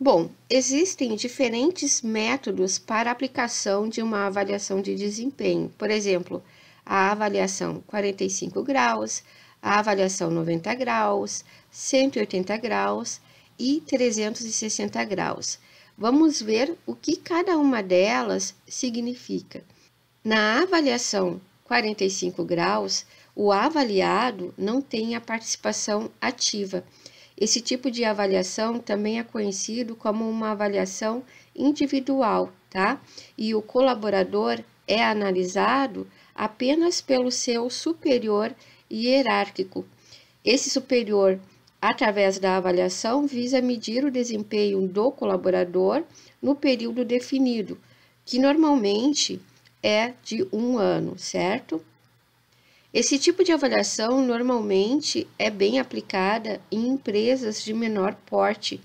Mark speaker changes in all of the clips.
Speaker 1: Bom, existem diferentes métodos para aplicação de uma avaliação de desempenho. Por exemplo, a avaliação 45 graus, a avaliação 90 graus, 180 graus e 360 graus. Vamos ver o que cada uma delas significa. Na avaliação 45 graus, o avaliado não tem a participação ativa esse tipo de avaliação também é conhecido como uma avaliação individual, tá? E o colaborador é analisado apenas pelo seu superior hierárquico. Esse superior, através da avaliação, visa medir o desempenho do colaborador no período definido, que normalmente é de um ano, certo? Esse tipo de avaliação normalmente é bem aplicada em empresas de menor porte,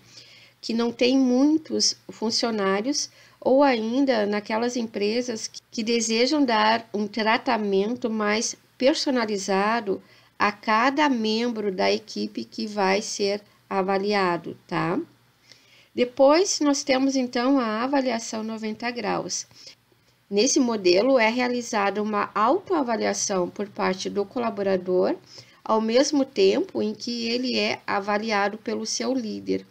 Speaker 1: que não têm muitos funcionários, ou ainda naquelas empresas que desejam dar um tratamento mais personalizado a cada membro da equipe que vai ser avaliado, tá? Depois nós temos então a avaliação 90 graus. Nesse modelo, é realizada uma autoavaliação por parte do colaborador, ao mesmo tempo em que ele é avaliado pelo seu líder.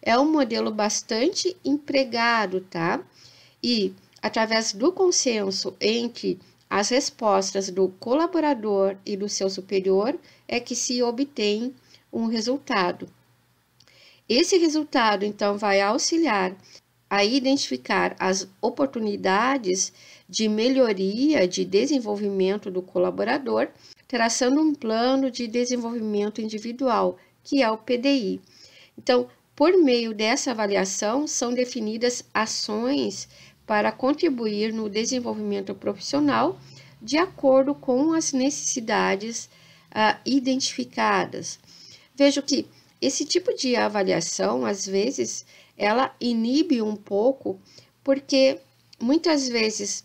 Speaker 1: É um modelo bastante empregado, tá? E através do consenso entre as respostas do colaborador e do seu superior é que se obtém um resultado. Esse resultado, então, vai auxiliar a identificar as oportunidades de melhoria de desenvolvimento do colaborador, traçando um plano de desenvolvimento individual, que é o PDI. Então, por meio dessa avaliação, são definidas ações para contribuir no desenvolvimento profissional de acordo com as necessidades ah, identificadas. Vejo que esse tipo de avaliação, às vezes, ela inibe um pouco, porque muitas vezes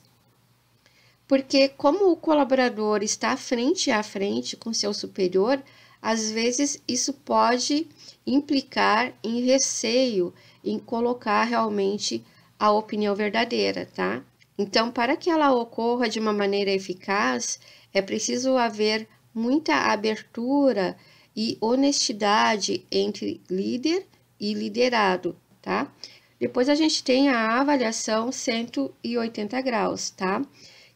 Speaker 1: porque como o colaborador está frente a frente com seu superior, às vezes isso pode implicar em receio em colocar realmente a opinião verdadeira, tá? Então, para que ela ocorra de uma maneira eficaz, é preciso haver muita abertura e honestidade entre líder e liderado, tá? Depois a gente tem a avaliação 180 graus, tá?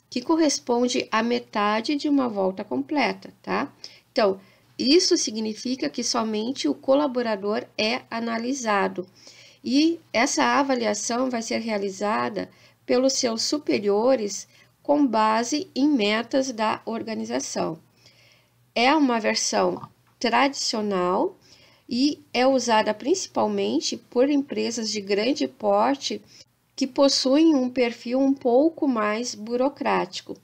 Speaker 1: Que corresponde à metade de uma volta completa, tá? Então, isso significa que somente o colaborador é analisado. E essa avaliação vai ser realizada pelos seus superiores com base em metas da organização. É uma versão tradicional e é usada principalmente por empresas de grande porte que possuem um perfil um pouco mais burocrático.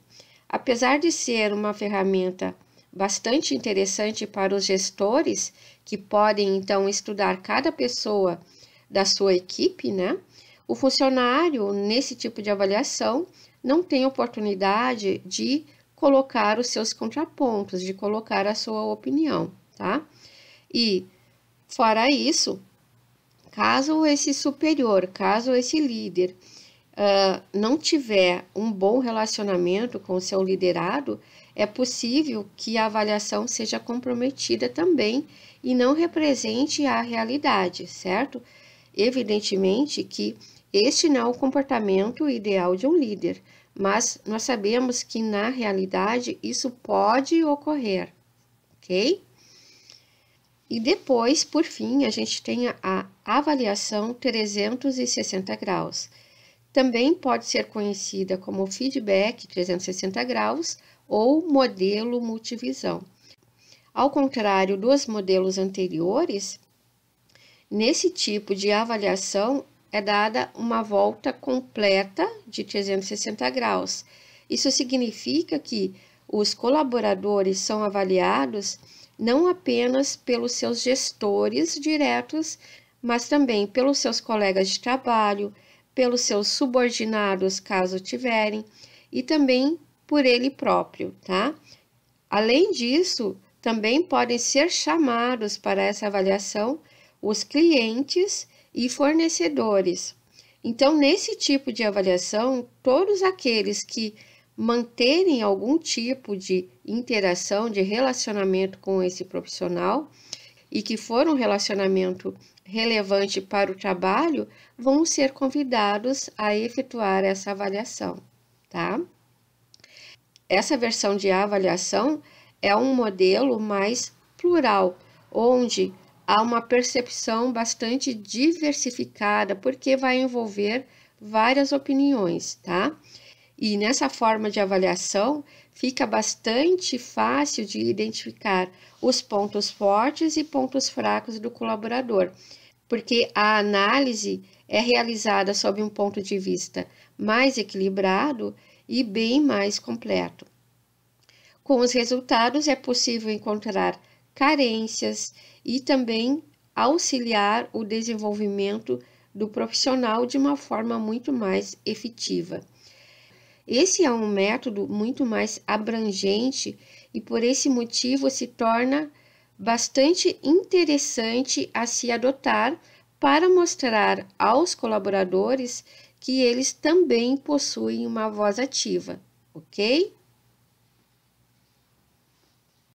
Speaker 1: Apesar de ser uma ferramenta bastante interessante para os gestores, que podem então estudar cada pessoa da sua equipe, né? O funcionário, nesse tipo de avaliação, não tem oportunidade de colocar os seus contrapontos, de colocar a sua opinião, tá? E Fora isso, caso esse superior, caso esse líder uh, não tiver um bom relacionamento com o seu liderado, é possível que a avaliação seja comprometida também e não represente a realidade, certo? Evidentemente que este não é o comportamento ideal de um líder, mas nós sabemos que na realidade isso pode ocorrer, ok? E depois, por fim, a gente tem a avaliação 360 graus. Também pode ser conhecida como feedback 360 graus ou modelo multivisão. Ao contrário dos modelos anteriores, nesse tipo de avaliação é dada uma volta completa de 360 graus. Isso significa que os colaboradores são avaliados não apenas pelos seus gestores diretos, mas também pelos seus colegas de trabalho, pelos seus subordinados, caso tiverem, e também por ele próprio, tá? Além disso, também podem ser chamados para essa avaliação os clientes e fornecedores. Então, nesse tipo de avaliação, todos aqueles que manterem algum tipo de interação, de relacionamento com esse profissional e que for um relacionamento relevante para o trabalho, vão ser convidados a efetuar essa avaliação, tá? Essa versão de avaliação é um modelo mais plural, onde há uma percepção bastante diversificada, porque vai envolver várias opiniões, tá? E nessa forma de avaliação, fica bastante fácil de identificar os pontos fortes e pontos fracos do colaborador, porque a análise é realizada sob um ponto de vista mais equilibrado e bem mais completo. Com os resultados, é possível encontrar carências e também auxiliar o desenvolvimento do profissional de uma forma muito mais efetiva. Esse é um método muito mais abrangente e por esse motivo se torna bastante interessante a se adotar para mostrar aos colaboradores que eles também possuem uma voz ativa, ok?